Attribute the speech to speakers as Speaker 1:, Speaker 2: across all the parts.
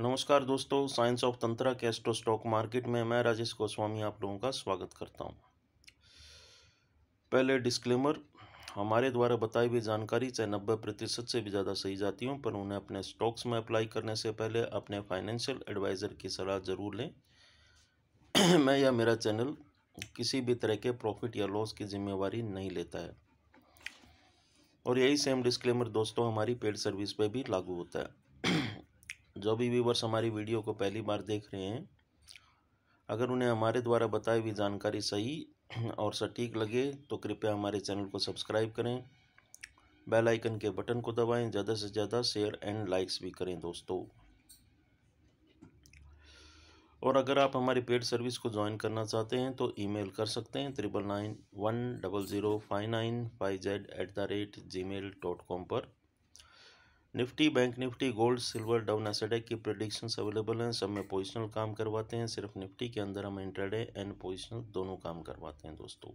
Speaker 1: नमस्कार दोस्तों science of tantra के एस्ट्रो स्टॉक मार्केट में मैं राजेश गोस्वामी आप लोगों का स्वागत करता हूं पहले डिस्क्लेमर हमारे द्वारा बताई हुई जानकारी चाहे नब्बे प्रतिशत से भी ज़्यादा सही जाती हो पर उन्हें अपने स्टॉक्स में अप्लाई करने से पहले अपने फाइनेंशियल एडवाइज़र की सलाह ज़रूर लें मैं या मेरा चैनल किसी भी तरह के प्रॉफिट या लॉस की जिम्मेवारी नहीं लेता है और यही सेम डिस्क्लेमर दोस्तों हमारी पेड सर्विस पर भी लागू होता है जो भी व्यूवर्स हमारी वीडियो को पहली बार देख रहे हैं अगर उन्हें हमारे द्वारा बताई हुई जानकारी सही और सटीक लगे तो कृपया हमारे चैनल को सब्सक्राइब करें बेल आइकन के बटन को दबाएं ज़्यादा से ज़्यादा शेयर एंड लाइक्स भी करें दोस्तों और अगर आप हमारी पेड सर्विस को ज्वाइन करना चाहते हैं तो ईमेल कर सकते हैं triple nine one double zero five nine five Z at the rate Gmail dot com पर Nifty bank Nifty gold silver down NASDAQ की प्रोडिक्शंस अवेलेबल हैं सब में पोजिशनल काम करवाते हैं सिर्फ निफ्टी के अंदर हम इंटरडे एंड पोजिशनल दोनों काम करवाते हैं दोस्तों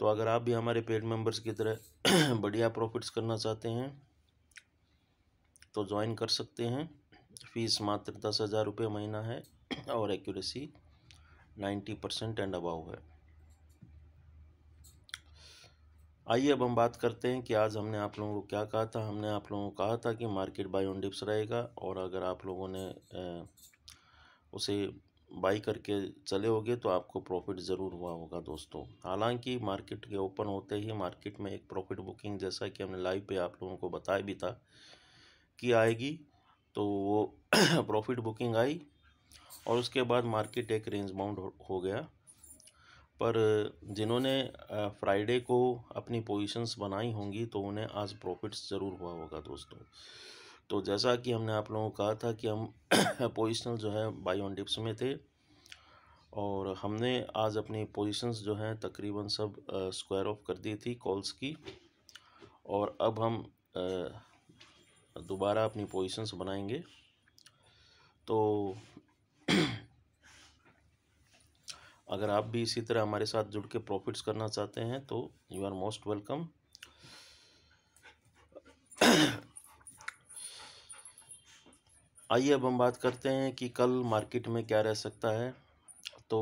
Speaker 1: तो अगर आप भी हमारे पेड मेंबर्स की तरह बढ़िया प्रॉफिट्स करना चाहते हैं तो ज्वाइन कर सकते हैं फीस मात्र दस हज़ार रुपये महीना है और accuracy ninety percent and above है आइए अब हम बात करते हैं कि आज हमने आप लोगों को क्या कहा था हमने आप लोगों को कहा था कि मार्केट बाय ऑन डिप्स रहेगा और अगर आप लोगों ने उसे बाई करके चले होगे तो आपको प्रॉफिट ज़रूर हुआ होगा दोस्तों हालांकि मार्केट के ओपन होते ही मार्केट में एक प्रॉफिट बुकिंग जैसा कि हमने लाइव पे आप लोगों को बताया भी था कि आएगी तो वो प्रॉफिट बुकिंग आई और उसके बाद मार्केट एक रेंज बाउंड हो गया पर जिन्होंने फ्राइडे को अपनी पोजीशंस बनाई होंगी तो उन्हें आज प्रॉफिट्स ज़रूर हुआ होगा दोस्तों तो जैसा कि हमने आप लोगों को कहा था कि हम पोजिशनल जो है बाई ऑन डिप्स में थे और हमने आज अपनी पोजीशंस जो हैं तकरीबन सब स्क्वायर ऑफ कर दी थी कॉल्स की और अब हम दोबारा अपनी पोजीशंस बनाएंगे तो अगर आप भी इसी तरह हमारे साथ जुड़ के प्रॉफिट्स करना चाहते हैं तो यू आर मोस्ट वेलकम आइए अब हम बात करते हैं कि कल मार्केट में क्या रह सकता है तो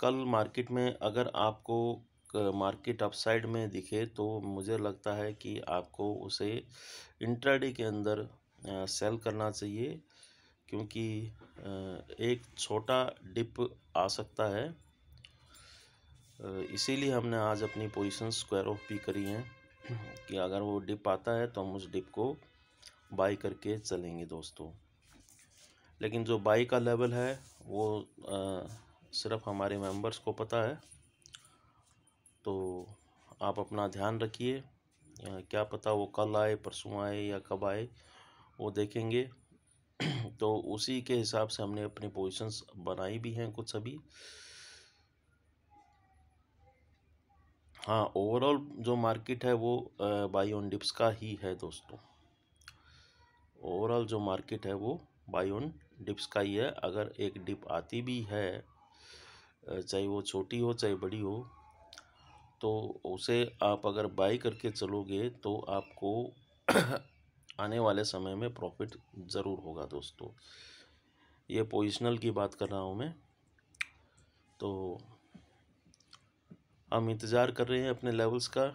Speaker 1: कल मार्केट में अगर आपको मार्केट अपसाइड में दिखे तो मुझे लगता है कि आपको उसे इंट्राडे के अंदर सेल करना चाहिए क्योंकि एक छोटा डिप आ सकता है इसीलिए हमने आज अपनी पोजीशन स्क्वायर ऑफ पी करी है कि अगर वो डिप आता है तो हम उस डिप को बाई करके चलेंगे दोस्तों लेकिन जो बाई का लेवल है वो आ, सिर्फ हमारे मेंबर्स को पता है तो आप अपना ध्यान रखिए क्या पता वो कल आए परसों आए या कब आए वो देखेंगे तो उसी के हिसाब से हमने अपनी पोजीशंस बनाई भी हैं कुछ अभी हाँ ओवरऑल जो मार्केट है वो बाई ऑन डिप्स का ही है दोस्तों ओवरऑल जो मार्केट है वो बाई ऑन डिप्स का ही है अगर एक डिप आती भी है चाहे वो छोटी हो चाहे बड़ी हो तो उसे आप अगर बाई करके चलोगे तो आपको आने वाले समय में प्रॉफिट ज़रूर होगा दोस्तों ये पोजिशनल की बात कर रहा हूँ मैं तो हम इंतज़ार कर रहे हैं अपने लेवल्स का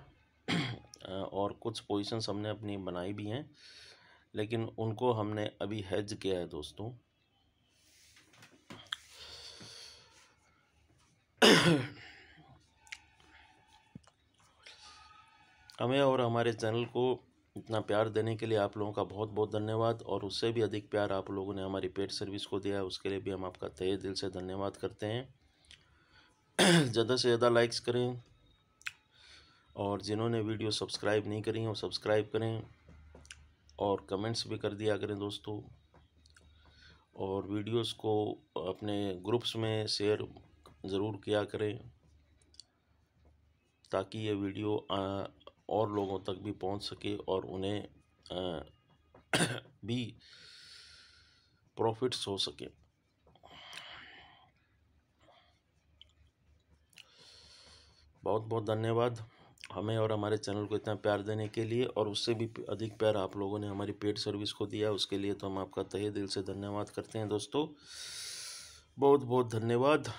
Speaker 1: और कुछ पोजिशंस हमने अपनी बनाई भी हैं लेकिन उनको हमने अभी हैज किया है दोस्तों हमें और हमारे चैनल को इतना प्यार देने के लिए आप लोगों का बहुत बहुत धन्यवाद और उससे भी अधिक प्यार आप लोगों ने हमारी पेड सर्विस को दिया है उसके लिए भी हम आपका तय दिल से धन्यवाद करते हैं ज़्यादा से ज़्यादा लाइक्स करें और जिन्होंने वीडियो सब्सक्राइब नहीं करी वो सब्सक्राइब करें और कमेंट्स भी कर दिया करें दोस्तों और वीडियोस को अपने ग्रुप्स में शेयर ज़रूर किया करें ताकि ये वीडियो और लोगों तक भी पहुंच सके और उन्हें भी प्रॉफिट्स हो सके बहुत बहुत धन्यवाद हमें और हमारे चैनल को इतना प्यार देने के लिए और उससे भी अधिक प्यार आप लोगों ने हमारी पेड सर्विस को दिया उसके लिए तो हम आपका तहे दिल से धन्यवाद करते हैं दोस्तों बहुत बहुत धन्यवाद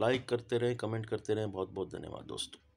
Speaker 1: लाइक करते रहें कमेंट करते रहें बहुत बहुत धन्यवाद दोस्तों